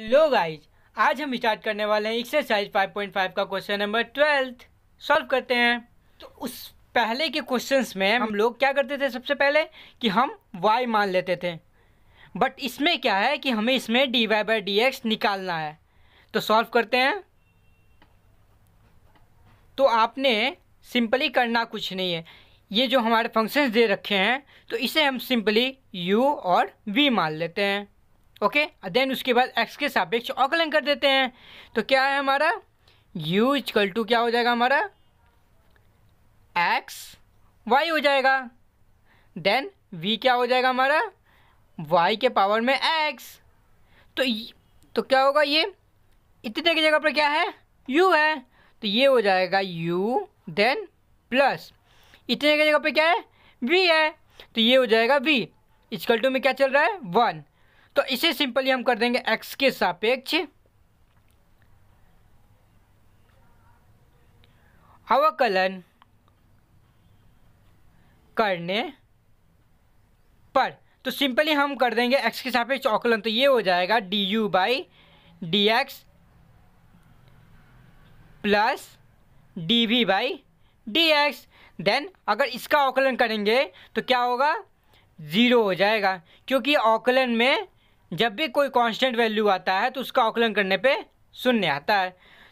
लो guys आज हम start करने वाले हैं एक्सरसाइज 5.5 का क्वेश्चन नंबर ट्वेल्थ सॉल्व करते हैं तो उस पहले के क्वेश्चंस में हम लोग क्या करते थे सबसे पहले कि हम वाई मान लेते थे बट इसमें क्या है कि हमें इसमें D Y by D X निकालना है तो सॉल्व करते हैं तो आपने सिंपली करना कुछ नहीं है ये जो हमारे फंक्शंस दे रखे हैं तो इसे हम सिंपली u और v मान लेते हैं ओके देन उसके बाद एक्स के सापेक्ष अवकलन कर देते हैं तो क्या है हमारा यू इजकल टू क्या हो जाएगा हमारा एक्स वाई हो जाएगा देन वी क्या हो जाएगा हमारा वाई के पावर में एक्स तो तो क्या होगा ये इतने की जगह पर क्या है यू है तो ये हो जाएगा यू देन प्लस इतने की जगह पर क्या है वी है तो ये हो जाएगा वी इजकल टू में क्या चल रहा है वन तो इसे सिंपली हम कर देंगे एक्स के सापेक्ष अवकलन करने पर तो सिंपली हम कर देंगे एक्स के सापेक्ष अवकलन तो ये हो जाएगा D you by D X plus D we by D x then अगर इसका अवकलन करेंगे तो क्या होगा ज़ीरो हो जाएगा क्योंकि अवकलन में जब भी कोई कांस्टेंट वैल्यू आता है तो उसका आकलन करने पे शून्य आता है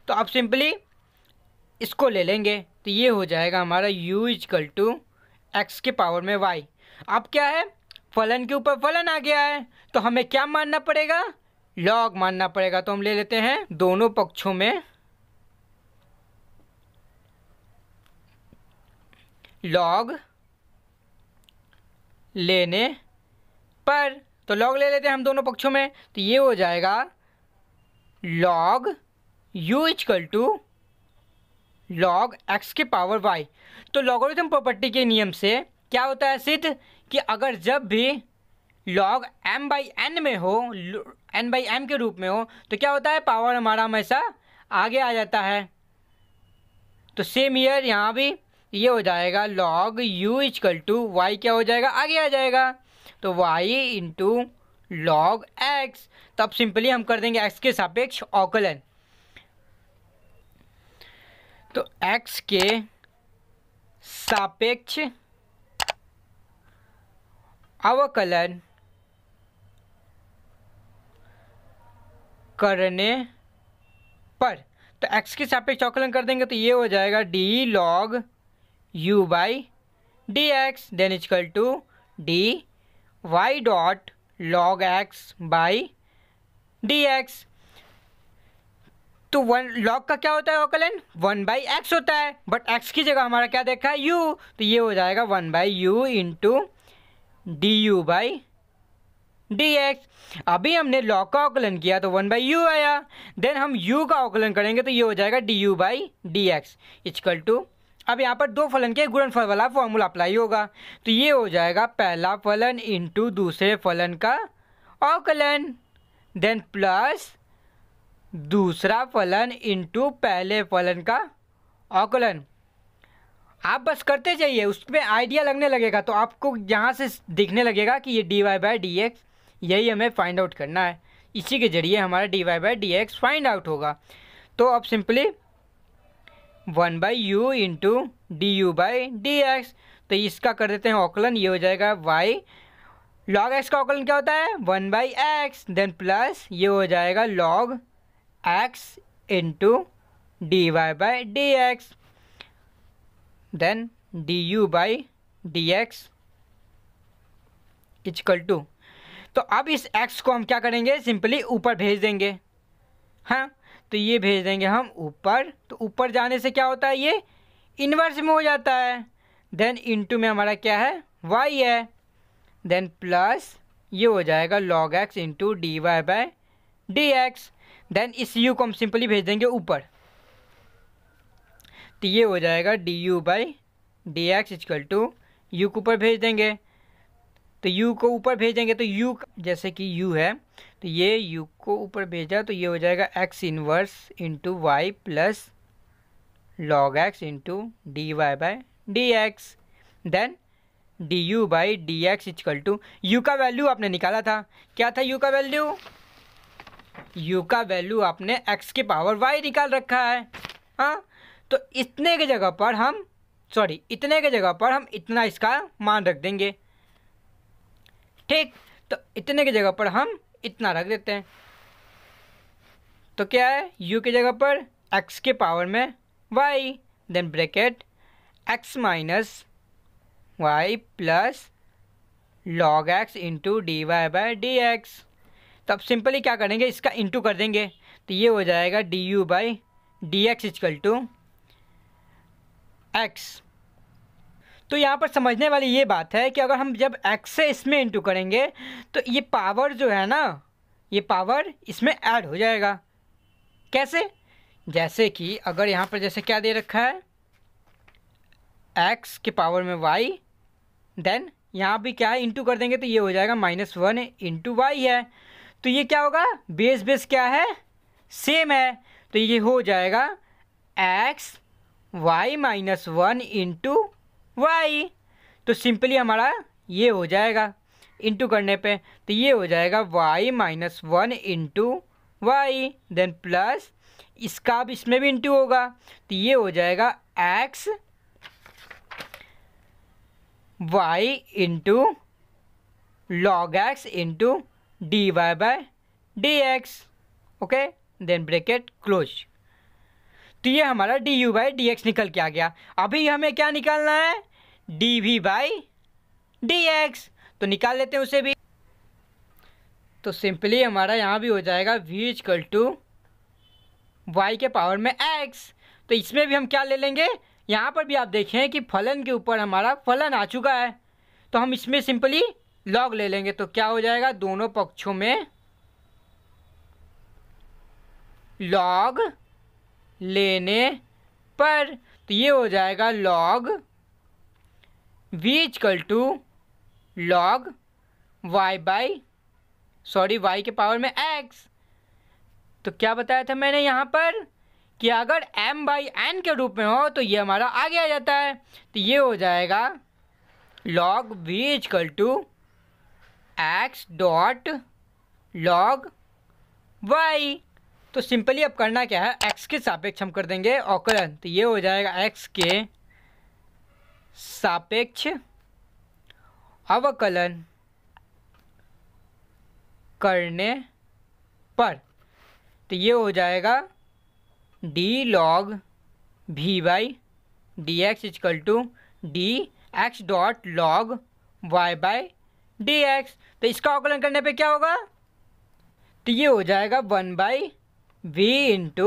तो आप सिंपली इसको ले लेंगे तो ये हो जाएगा हमारा u इजकल टू एक्स के पावर में y अब क्या है फलन के ऊपर फलन आ गया है तो हमें क्या मानना पड़ेगा लॉग मानना पड़ेगा तो हम ले लेते हैं दोनों पक्षों में लॉग लेने पर तो लॉग ले लेते हैं हम दोनों पक्षों में तो ये हो जाएगा log you equal to log x के पावर वाई तो लॉगोरिथम प्रॉपर्टी के नियम से क्या होता है सिद्ध कि अगर जब भी लॉग एम बाई एन में हो एन बाई एम के रूप में हो तो क्या होता है पावर हमारा हमेशा आगे आ जाता है तो सेम ईयर यहाँ भी ये हो जाएगा log you equal to Y क्या हो जाएगा आगे आ जाएगा तो वाई इंटू लॉग एक्स तो अब सिंपली हम कर देंगे एक्स के सापेक्ष औकलन तो एक्स के सापेक्ष अवकलन करने पर तो x के सापेक्ष अवकलन कर देंगे तो ये हो जाएगा d log u by D x then equal to D Y dot log x by D x तो वन लॉग का क्या होता है अवकलन वन बाई एक्स होता है बट एक्स की जगह हमारा क्या देखा है यू तो ये हो जाएगा one by you into D you by D X अभी हमने लॉग का अवकलन किया तो वन बाई यू आया देन हम यू का अवकलन करेंगे तो ये हो जाएगा D you by D x equal to अब यहाँ पर दो फलन के गुणनफल वाला फॉर्मूला अप्लाई होगा तो ये हो जाएगा पहला फलन इंटू दूसरे फलन का अवकलन देन प्लस दूसरा फलन इंटू पहले फलन का अवकलन आप बस करते जाइए उसमें आइडिया लगने लगेगा तो आपको यहाँ से दिखने लगेगा कि ये D Y by D X यही हमें फाइंड आउट करना है इसी के ज़रिए हमारा D Y by D X find out होगा तो अब simply one by you into D you by D x तो इसका कर देते हैं औकलन ये हो जाएगा वाई लॉग एक्स का ऑकलन क्या होता है one by X then plus ये हो जाएगा log x into D Y by D x then D you by D x equal to तो अब इस एक्स को हम क्या करेंगे सिंपली ऊपर भेज देंगे हाँ तो ये भेज देंगे हम ऊपर तो ऊपर जाने से क्या होता है ये इन्वर्स में हो जाता है देन इनटू में हमारा क्या है वाई है देन प्लस ये हो जाएगा log x into D Y by D x then इस यू को हम सिंपली भेज देंगे ऊपर तो ये हो जाएगा D you by D x equal to U को ऊपर भेज देंगे तो यू को ऊपर भेज देंगे तो यू जैसे कि यू है तो ये यू को ऊपर भेजा तो ये हो जाएगा X inverse into Y plus log x into D Y by D x then D you by D x equal to you का वैल्यू आपने निकाला था क्या था यू का वैल्यू यू का वैल्यू आपने एक्स के पावर वाई निकाल रखा है हाँ तो इतने के जगह पर हम सॉरी इतने के जगह पर हम इतना इसका मान रख देंगे ठीक तो इतने के जगह पर हम इतना रख देते हैं तो क्या है यू की जगह पर एक्स के पावर में Y then bracket X minus Y plus log x into D Y by D x तो अब सिंपली क्या करेंगे इसका इंटू कर देंगे तो ये हो जाएगा D you by D x equal to X तो यहाँ पर समझने वाली ये बात है कि अगर हम जब एक्स से इसमें इंटू करेंगे तो ये पावर जो है ना ये पावर इसमें ऐड हो जाएगा कैसे जैसे कि अगर यहाँ पर जैसे क्या दे रखा है एक्स के पावर में वाई देन यहाँ भी क्या है इंटू कर देंगे तो ये हो जाएगा माइनस वन इंटू वाई है तो ये क्या होगा बेस बेस क्या है सेम है तो ये हो जाएगा x Y minus one into Y तो सिंपली हमारा ये हो जाएगा इंटू करने पे तो ये हो जाएगा Y minus one into Y then plus इसका अब इसमें भी इंटू होगा तो ये हो जाएगा x Y into log x into D Y by D x okay then bracket close तो ये हमारा D you by D x निकल के आ गया अभी हमें क्या निकालना है D we by D x तो निकाल लेते हैं उसे भी तो सिंपली हमारा यहाँ भी हो जाएगा वी इजकल टू वाई के पावर में एक्स तो इसमें भी हम क्या ले लेंगे यहाँ पर भी आप देखें कि फलन के ऊपर हमारा फलन आ चुका है तो हम इसमें सिंपली लॉग ले लेंगे तो क्या हो जाएगा दोनों पक्षों में लॉग लेने पर तो ये हो जाएगा log v equal to log Y by sorry y के पावर में एक्स तो क्या बताया था मैंने यहाँ पर कि अगर m बाई एन के रूप में हो तो ये हमारा आगे आ जाता है तो ये हो जाएगा log v equal to x dot log y तो सिंपली अब करना क्या है एक्स के सापेक्ष हम कर देंगे अवकलन तो ये हो जाएगा एक्स के सापेक्ष अवकलन करने पर तो ये हो जाएगा d log v by D x equal to d x dot log Y by D x तो इसका अवकलन करने पे क्या होगा तो ये हो जाएगा one by v into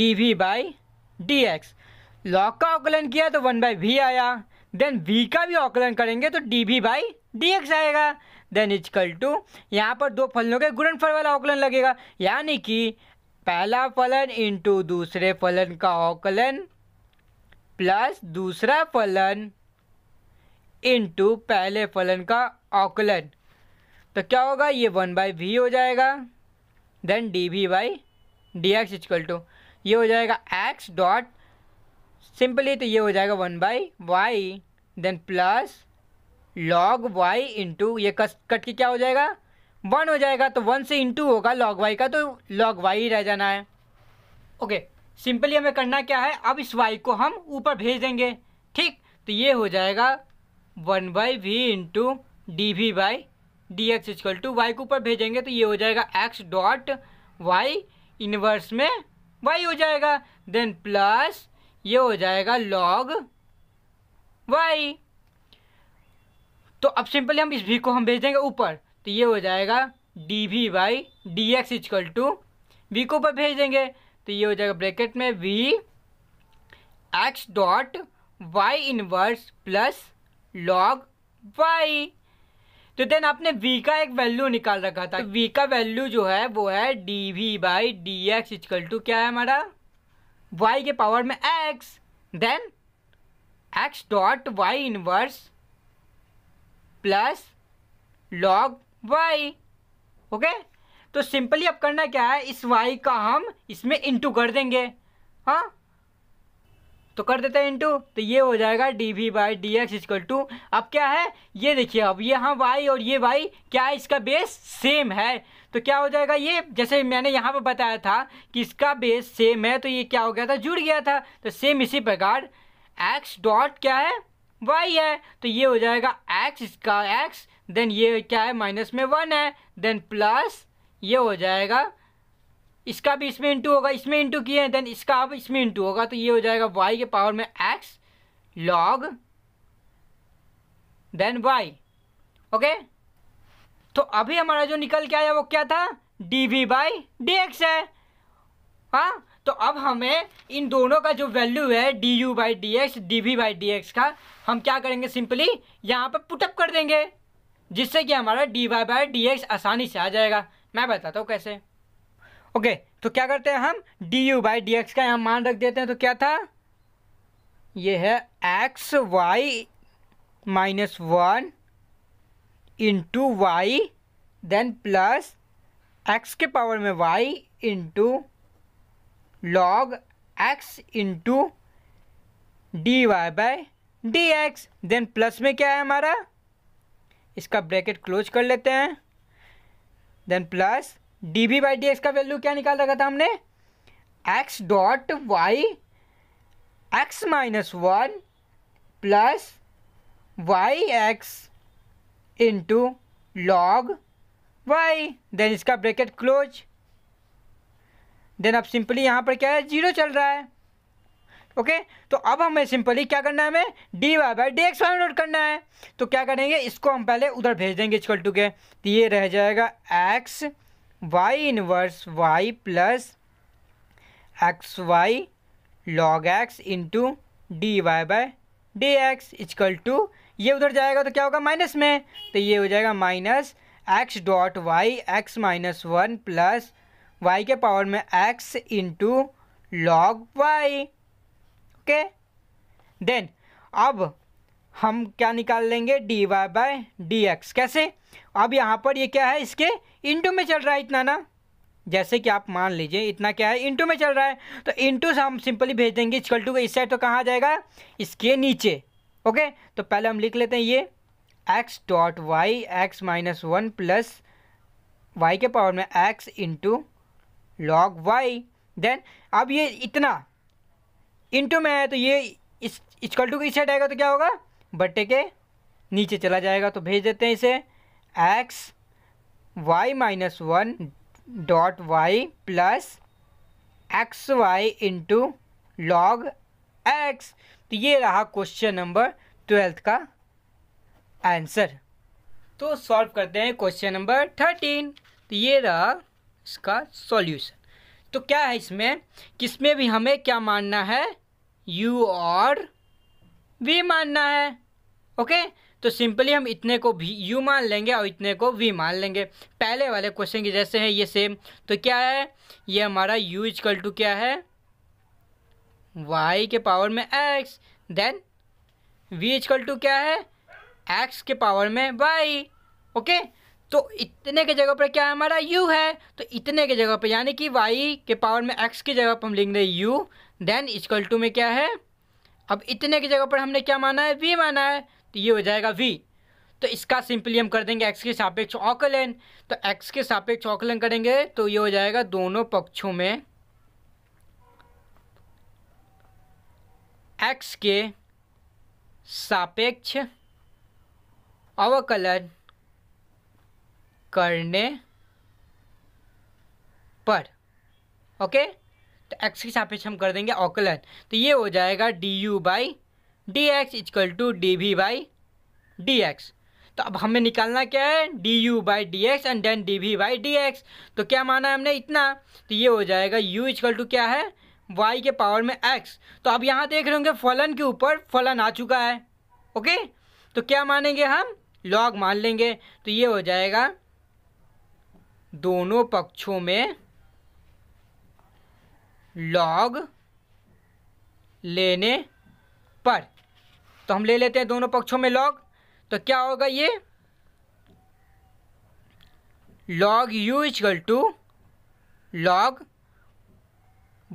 d we by D x log का आकलन किया तो वन बाई वी आया देन वी का भी आकलन करेंगे तो d we by D x आएगा देन इजकल टू यहाँ पर दो फलनों के फल वाला आकलन लगेगा यानी कि पहला फलन इंटू दूसरे फलन का आकलन प्लस दूसरा फलन इंटू पहले फलन का आकलन तो क्या होगा ये वन बाई वी हो जाएगा then d we by D x equal to ये हो जाएगा एक्स डॉट सिंपली तो ये हो जाएगा one by y then plus log y into ये कस कट के क्या हो जाएगा वन हो जाएगा तो वन से इंटू होगा लॉग वाई का तो लॉग वाई ही रह जाना है ओके सिंपली हमें करना क्या है अब इस वाई को हम ऊपर भेज देंगे ठीक तो ये हो जाएगा one by v into d we by D x equal to Y के ऊपर भेजेंगे तो ये हो जाएगा एक्स डॉट वाई इनवर्स में वाई हो जाएगा देन प्लस ये हो जाएगा लॉग वाई तो अब सिंपली हम इस वी को हम भेज देंगे ऊपर तो ये हो जाएगा d we by D x equal to v को ऊपर भेज देंगे तो ये हो जाएगा ब्रैकेट में v x dot y inverse plus log y तो देन आपने वी का एक वैल्यू निकाल रखा था v वी का वैल्यू जो है वो है D we by D x equal to क्या है हमारा वाई के पावर में x then x dot y inverse plus log Y okay तो सिंपली अब करना क्या है इस वाई का हम इसमें इंटू कर देंगे हाँ तो कर देते हैं इंटू तो ये हो जाएगा d we by D x equal to अब क्या है ये देखिए अब ये यहाँ वाई और ये वाई क्या है इसका बेस सेम है तो क्या हो जाएगा ये जैसे मैंने यहाँ पर बताया था कि इसका बेस सेम है तो ये क्या हो गया था जुड़ गया था तो सेम इसी प्रकार एक्स डॉट क्या है वाई है तो ये हो जाएगा एक्स इसका एक्स देन ये क्या है माइनस में वन है देन प्लस ये हो जाएगा इसका भी इसमें इंटू होगा इसमें इंटू किए हैं देन इसका अब इसमें इंटू होगा तो ये हो जाएगा वाई के पावर में x log then y okay तो अभी हमारा जो निकल के आया वो क्या था d we by D x है हाँ तो अब हमें इन दोनों का जो वैल्यू है d you by D x d we by D x का हम क्या करेंगे सिंपली यहाँ पर पुटअप कर देंगे जिससे कि हमारा D Y by D x आसानी से आ जाएगा मैं बताता हूँ कैसे ओके तो क्या करते हैं हम d you by D x का यहाँ मान रख देते हैं तो क्या था ये है x Y minus one into Y then plus x के पावर में Y into log x into D Y by D x then plus में क्या है हमारा इसका ब्रैकेट क्लोज कर लेते हैं then plus D we by D x का वैल्यू क्या निकाल रखा था हमने x dot Y x minus one plus Y x into log Y then इसका ब्रैकेट क्लोज देन अब सिंपली यहाँ पर क्या है जीरो चल रहा है ओके okay? तो अब हमें सिंपली क्या करना है हमें d Y by D x y note करना है तो क्या करेंगे इसको हम पहले उधर भेज देंगे इक्वल टू के तो ये रह जाएगा x y inverse y plus x y log x into D Y by D x equal to ये उधर जाएगा तो क्या होगा माइनस में तो ये हो जाएगा minus x dot Y x minus one plus y के पावर में x into log Y okay then अब हम क्या निकाल लेंगे d Y by D x कैसे अब यहाँ पर ये क्या है इसके इंटू में चल रहा है इतना ना जैसे कि आप मान लीजिए इतना क्या है इंटू में चल रहा है तो इंटू से हम सिंपली भेज देंगे इक्वल टू का इस साइड तो कहाँ जाएगा इसके नीचे ओके तो पहले हम लिख लेते हैं ये x dot Y x minus one plus y के पावर में x into log Y then अब ये इतना इंटू में है तो ये इस इक्वल टू का इस साइड आएगा तो क्या होगा बट्टे के नीचे चला जाएगा तो भेज देते हैं इसे x Y minus one dot Y plus x Y into log x तो ये रहा क्वेश्चन नंबर ट्वेल्थ का आंसर तो सॉल्व करते हैं क्वेश्चन नंबर थर्टीन तो ये रहा इसका सॉल्यूशन तो क्या है इसमें किसमें भी हमें क्या मानना है यू और वी मानना है ओके okay? तो सिंपली हम इतने को भी यू मान लेंगे और इतने को वी मान लेंगे पहले वाले क्वेश्चन की जैसे है ये सेम तो क्या है ये हमारा यू इजकल टू क्या है वाई के पावर में x then v equal to क्या है एक्स के पावर में वाई ओके तो इतने के जगह पर क्या है हमारा यू है तो इतने के जगह पर यानी कि वाई के पावर में एक्स की जगह पर हम लिख दें यू देन इजकल टू में क्या है अब इतने की जगह पर हमने क्या माना है वी माना है तो ये हो जाएगा वी तो इसका सिंपली हम कर देंगे एक्स के सापेक्ष ऑकलन तो एक्स के सापेक्ष ऑकलन करेंगे तो ये हो जाएगा दोनों पक्षों में एक्स के सापेक्ष अवकलन करने पर ओके तो एक्स के सापेक्ष हम कर देंगे अवकलन तो ये हो जाएगा D you by D x equal to d we by D x तो अब हमें निकालना क्या है d you by D x and then d we by D x तो क्या माना है हमने इतना तो ये हो जाएगा यू इजकल टू क्या है वाई के पावर में एक्स तो अब यहाँ देख रहे होंगे फलन के ऊपर फलन आ चुका है ओके तो क्या मानेंगे हम लॉग मान लेंगे तो ये हो जाएगा दोनों पक्षों में लॉग लेने पर तो हम ले लेते हैं दोनों पक्षों में लॉग तो क्या होगा ये log u equal to log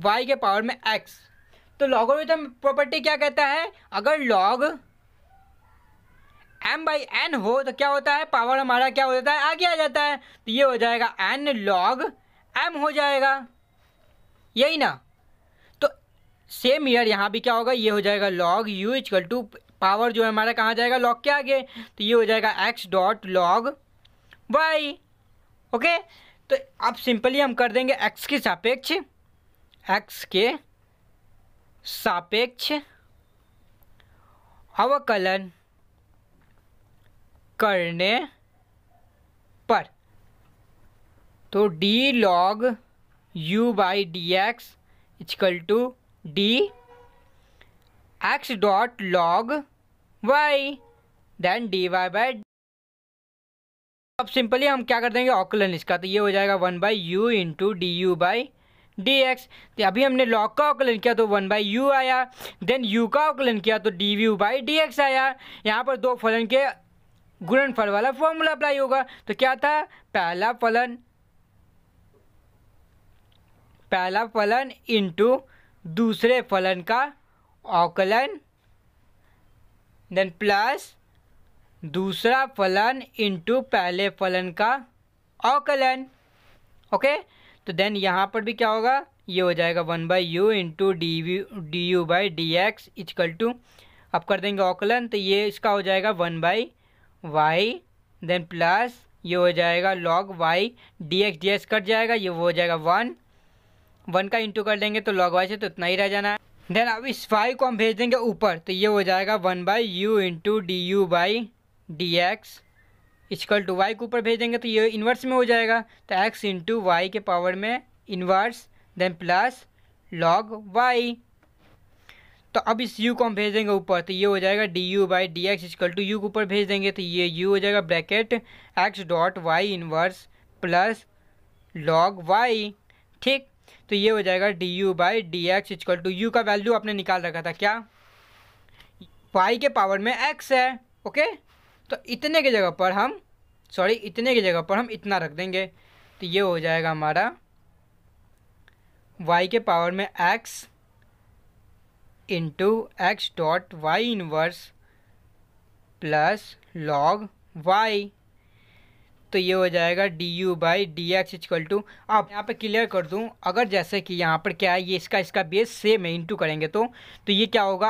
y के पावर में एक्स तो लॉगोरिथम प्रॉपर्टी क्या कहता है अगर लॉग एम बाई एन हो तो क्या होता है पावर हमारा क्या हो जाता है आगे आ जाता है तो ये हो जाएगा एन लॉग एम हो जाएगा यही ना तो सेम ईयर यहाँ भी क्या होगा ये हो जाएगा log you equal to power जो है हमारा कहाँ जाएगा लॉग के आगे तो ये हो जाएगा x dot log Y okay तो अब सिंपली हम कर देंगे एक्स के सापेक्ष एक्स के सापेक्ष अवकलन करने पर तो d log u by D x equal to d x dot log y then dy by by अब सिंपली हम क्या कर देंगे ऑकुलन इसका तो ये हो जाएगा one by you into D you by D x तो अभी हमने लॉग का ऑकुलन किया तो वन बाई यू आया देन यू का ऑकुलन किया तो D you by D x आया यहाँ पर दो फलन के गुणनफल वाला फॉर्मूला अप्लाई होगा तो क्या था पहला फलन पहला फलन इंटू दूसरे फलन का अवकलन देन प्लस दूसरा फलन इंटू पहले फलन का अवकलन ओके तो देन यहाँ पर भी क्या होगा ये हो जाएगा one by you into d v d you by D x equal to अब कर देंगे ओकलन तो ये इसका हो जाएगा one by y then plus ये हो जाएगा log y d x d x cut जाएगा ये वो हो जाएगा वन वन का इंटू कर देंगे तो लॉग वाई से तो उतना ही रह जाना है देन अब इस फाइव को हम भेज देंगे ऊपर तो ये हो जाएगा one by you into D you by D x equal to y को ऊपर भेज देंगे तो ये इन्वर्स में हो जाएगा तो एक्स इंटू वाई के पावर में inverse then plus log y तो अब इस यू को हम भेज देंगे ऊपर तो ये हो जाएगा D you by D x equal to u के ऊपर भेज देंगे तो ये यू हो जाएगा bracket x dot y inverse plus log y ठीक तो ये हो जाएगा D you by D x equal to you का वैल्यू आपने निकाल रखा था क्या वाई के पावर में एक्स है ओके तो इतने के जगह पर हम सॉरी इतने की जगह पर हम इतना रख देंगे तो ये हो जाएगा हमारा वाई के पावर में x into x dot y inverse plus log y तो ये हो जाएगा D you by D x equal to अब यहाँ पे क्लियर कर दूँ अगर जैसे कि यहाँ पर क्या है ये इसका इसका बेस सेम है इंटू करेंगे तो तो ये क्या होगा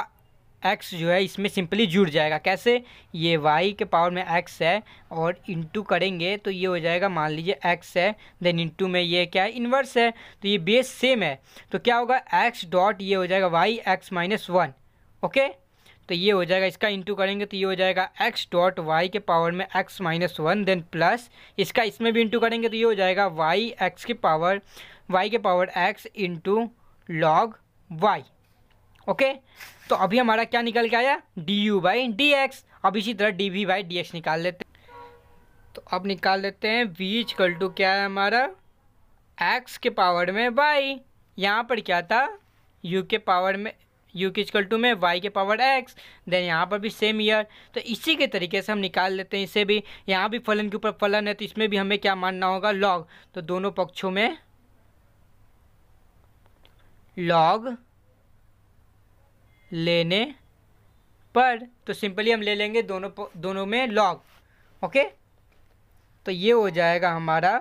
एक्स जो है इसमें सिंपली जुड़ जाएगा कैसे ये वाई के पावर में एक्स है और इंटू करेंगे तो ये हो जाएगा मान लीजिए एक्स है देन इंटू में ये क्या है इन्वर्स है तो ये बेस सेम है तो क्या होगा एक्स डॉट ये हो जाएगा y x minus one okay तो ये हो जाएगा इसका इंटू करेंगे तो ये हो जाएगा एक्स डॉट वाई के पावर में x minus one then plus इसका इसमें भी इंटू करेंगे तो ये हो जाएगा वाई एक्स के पावर वाई के power x into log Y okay तो अभी हमारा क्या निकल के आया d you by D x अब इसी तरह d we by D x निकाल लेते तो अब निकाल लेते हैं वी कल टू क्या है हमारा एक्स के पावर में वाई यहाँ पर क्या था यू के पावर में यू के टू में वाई के पावर एक्स देन यहाँ पर भी सेम ईयर तो इसी के तरीके से हम निकाल लेते हैं इसे भी यहाँ भी फलन के ऊपर फलन है तो इसमें भी हमें क्या मानना होगा लॉग तो दोनों पक्षों में लॉग लेने पर तो सिंपली हम ले लेंगे दोनों दोनों में लॉग ओके तो ये हो जाएगा हमारा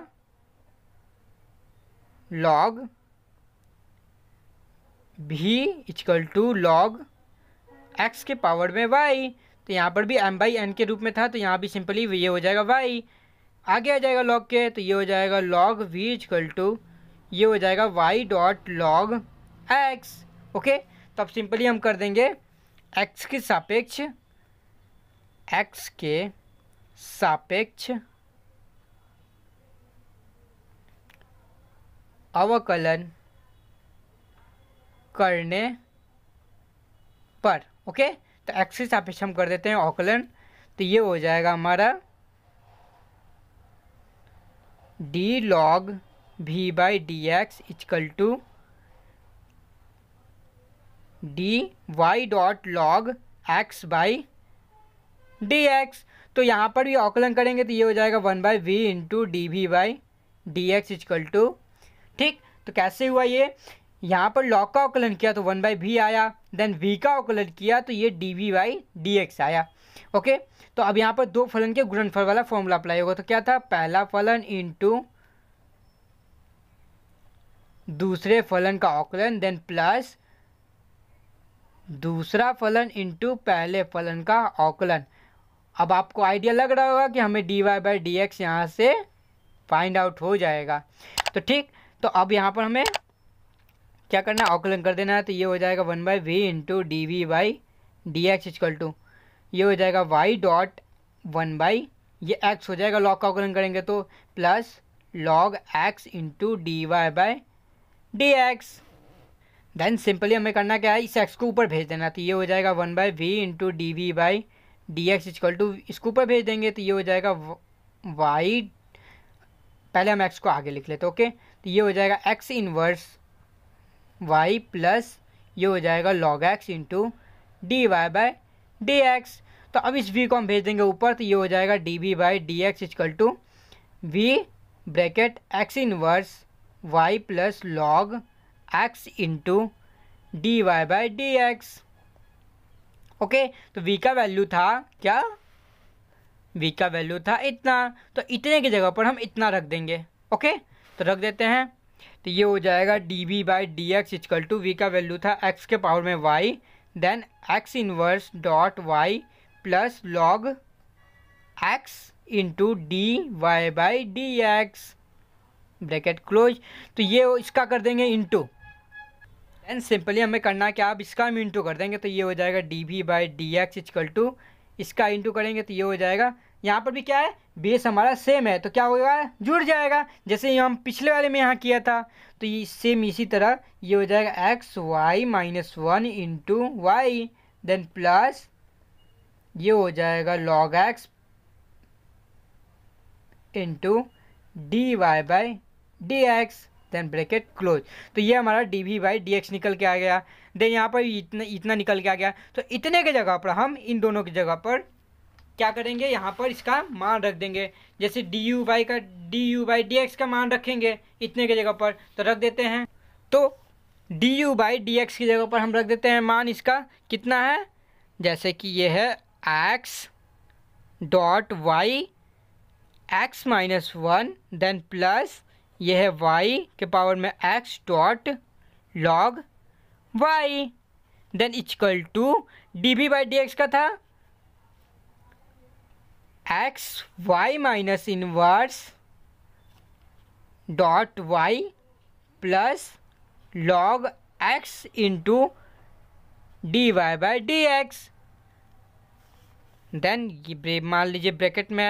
log v equal to log x के पावर में वाई तो यहाँ पर भी एम बाई एन के रूप में था तो यहाँ भी सिंपली ये हो जाएगा वाई आगे आ जाएगा लॉग के तो ये हो जाएगा लॉग वी इजकल टू ये हो जाएगा y dot log x okay तो अब सिंपली हम कर देंगे एक्स के सापेक्ष एक्स के सापेक्ष अवकलन करने पर ओके तो एक्सिस आप हम कर देते हैं ऑकलन तो ये हो जाएगा हमारा d log v by D x equal to D Y dot log x by D x तो यहाँ पर भी ऑकलन करेंगे तो ये हो जाएगा one by v into d we by D x equal to ठीक तो कैसे हुआ ये यहाँ पर लॉक का आकलन किया तो वन बाई वी आया देन वी का आकलन किया तो ये d we by D x आया ओके तो अब यहाँ पर दो फलन के गुणनफल वाला फॉर्मूला अप्लाई होगा तो क्या था पहला फलन इंटू दूसरे फलन का अवकलन देन प्लस दूसरा फलन इंटू पहले फलन का अवकलन अब आपको आइडिया लग रहा होगा कि हमें d Y by D x यहाँ से फाइंड आउट हो जाएगा तो ठीक तो अब यहाँ पर हमें क्या करना है आकलन कर देना है तो ये हो जाएगा one by v into d we by D x equal to ये हो जाएगा वाई डॉट वन बाई ये एक्स हो जाएगा लॉग का आकलन करेंगे तो plus log x into D Y by D x then simply हमें करना क्या है इस एक्स को ऊपर भेज देना तो ये हो जाएगा one by v into d we by D x equal to इसको ऊपर भेज देंगे तो ये हो जाएगा वाई पहले हम एक्स को आगे लिख लेते ओके तो ये हो जाएगा एक्स इनवर्स वाई प्लस ये हो जाएगा log x into D Y by D x तो अब इस वी को हम भेज देंगे ऊपर तो ये हो जाएगा d we by D x equal to v bracket x inverse y plus log x into D Y by D x okay तो वी का वैल्यू था क्या वी का वैल्यू था इतना तो इतने की जगह पर हम इतना रख देंगे ओके तो रख देते हैं तो ये हो जाएगा d we by D x equal to v का वैल्यू था एक्स के पावर में Y then x inverse dot Y plus log x into D Y by D x bracket close तो ये इसका कर देंगे इंटू देन सिंपली हमें करना क्या आप इसका हम इंटू कर देंगे तो ये हो जाएगा d we by D x equal to इसका इंटू करेंगे तो ये हो जाएगा यहाँ पर भी क्या है बेस हमारा सेम है तो क्या होगा जुड़ जाएगा जैसे हम पिछले वाले में यहाँ किया था तो ये सेम इसी तरह ये हो जाएगा x Y minus one into Y then plus ये हो जाएगा log x into D Y by D x then bracket close तो ये हमारा d we by D x निकल के आ गया देन यहाँ पर इतना इतना निकल के आ गया तो इतने के जगह पर हम इन दोनों की जगह पर क्या करेंगे यहाँ पर इसका मान रख देंगे जैसे डी यू बाई का D you by D x का मान रखेंगे इतने की जगह पर तो रख देते हैं तो D you by D X की जगह पर हम रख देते हैं मान इसका कितना है जैसे कि ये है X dot Y x minus one then plus ये है वाई के पावर में X dot log Y then equal to D B by D x का था X Y minus inverse dot Y plus log x into D Y by D x then ये मान लीजिए bracket में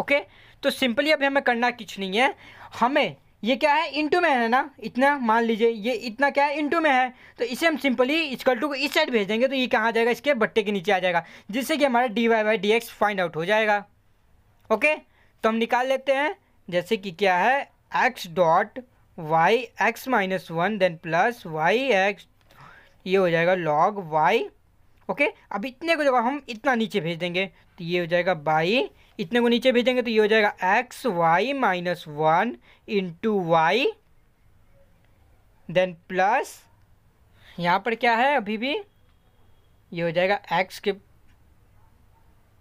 okay okay तो simply अभी हमें करना कुछ नहीं है हमें ये क्या है इंटू में है ना इतना मान लीजिए ये इतना क्या है इंटू में है तो इसे हम सिंपली इसकल टू को इस साइड भेज देंगे तो ये कहाँ आ जाएगा इसके बट्टे के नीचे आ जाएगा जिससे कि हमारा D Y by D X find out हो जाएगा ओके तो हम निकाल लेते हैं जैसे कि क्या है X dot Y x minus one then plus Y X ये हो जाएगा लॉग वाई ओके अब इतने को जगह हम इतना नीचे भेज देंगे तो ये हो जाएगा बाई इतने को नीचे भेजेंगे तो ये हो जाएगा x Y minus one into Y then plus यहाँ पर क्या है अभी भी ये हो जाएगा एक्स के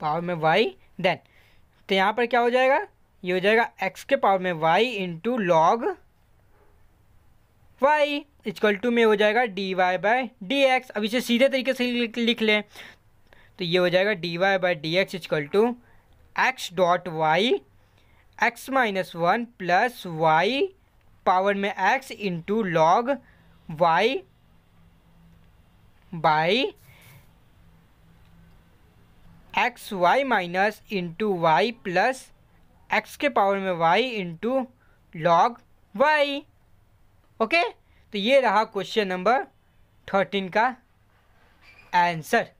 पावर में वाई देन तो यहाँ पर क्या हो जाएगा ये हो जाएगा एक्स के पावर में Y into log Y equal to में हो जाएगा D Y by D x अब इसे सीधे तरीके से लिख लें तो ये हो जाएगा D Y by D x equal to x dot Y x minus one plus Y power में x into log Y by X Y minus into Y plus x के पावर में Y into log Y okay तो ये रहा question number thirteen का answer